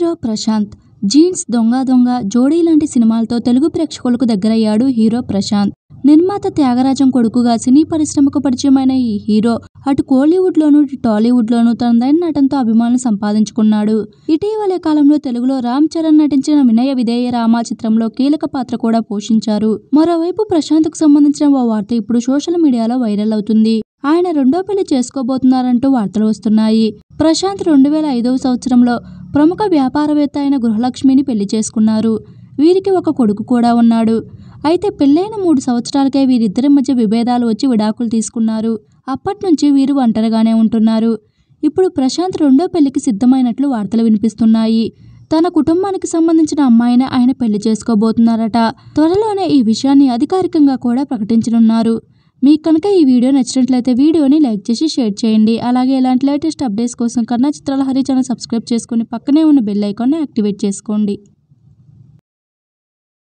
hero Prashanth jeans దొంగ దొంగ జోడీ లాంటి సినిమాలతో తెలుగు ప్రేక్షకులకు దగ్గరయ్యాడు హీరో ప్రశాంత్ నిర్మాత త్యాగరాజం కొడుకుగా సినీ పరిశ్రమకు పరిచయమైన ఈ హీరో అటు కోలీవుడ్లోనూ టాలీవుడ్లోనూ తనదైన నటనతో అభిమానులు సంపాదించుకున్నాడు ఇటీవలే కాలంలో తెలుగులో రామ్ చరణ్ నటించిన వినయ విధేయ రామ చిత్రంలో కీలక పాత్ర కూడా పోషించారు మరోవైపు ప్రశాంత్కు సంబంధించిన ఓ వార్త ఇప్పుడు సోషల్ మీడియాలో వైరల్ అవుతుంది ఆయన రెండో పెళ్లి చేసుకోబోతున్నారంటూ వార్తలు వస్తున్నాయి ప్రశాంత్ రెండు వేల ఐదవ సంవత్సరంలో ప్రముఖ వ్యాపారవేత్త అయిన గృహలక్ష్మిని పెళ్లి చేసుకున్నారు వీరికి ఒక కొడుకు కూడా ఉన్నాడు అయితే పెళ్ళైన మూడు సంవత్సరాలకే వీరిద్దరి మధ్య విభేదాలు వచ్చి విడాకులు తీసుకున్నారు అప్పటి నుంచి వీరు ఒంటరిగానే ఉంటున్నారు ఇప్పుడు ప్రశాంత్ రెండో పెళ్లికి సిద్ధమైనట్లు వార్తలు వినిపిస్తున్నాయి తన కుటుంబానికి సంబంధించిన అమ్మాయిని ఆయన పెళ్లి చేసుకోబోతున్నారట త్వరలోనే ఈ విషయాన్ని అధికారికంగా కూడా ప్రకటించనున్నారు మీకు కనుక ఈ వీడియో నచ్చినట్లయితే వీడియోని లైక్ చేసి షేర్ చేయండి అలాగే ఇలాంటి లేటెస్ట్ అప్డేట్స్ కోసం కన్నా చిత్రాల హరి ఛానల్ సబ్స్క్రైబ్ చేసుకుని పక్కనే ఉన్న బెల్ ఐకాన్ని యాక్టివేట్ చేసుకోండి